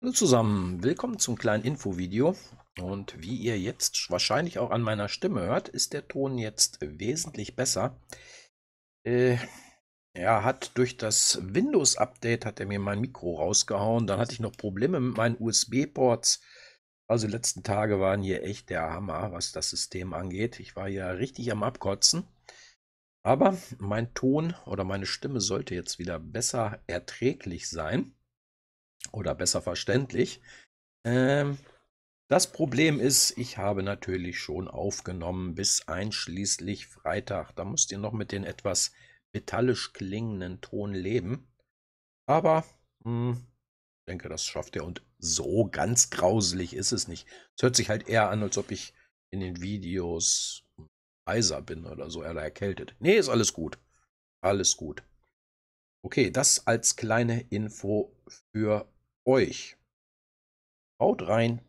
Hallo zusammen, willkommen zum kleinen Infovideo und wie ihr jetzt wahrscheinlich auch an meiner Stimme hört, ist der Ton jetzt wesentlich besser. Äh, er hat durch das Windows-Update hat er mir mein Mikro rausgehauen, dann hatte ich noch Probleme mit meinen USB-Ports. Also die letzten Tage waren hier echt der Hammer, was das System angeht. Ich war ja richtig am Abkotzen. Aber mein Ton oder meine Stimme sollte jetzt wieder besser erträglich sein oder besser verständlich. Ähm, das Problem ist, ich habe natürlich schon aufgenommen bis einschließlich Freitag. Da müsst ihr noch mit den etwas metallisch klingenden Ton leben. Aber hm, ich denke, das schafft ihr. Und so ganz grauselig ist es nicht. Es hört sich halt eher an, als ob ich in den Videos heiser bin oder so, oder erkältet. Nee, ist alles gut. Alles gut. Okay, das als kleine Info für euch. Haut rein!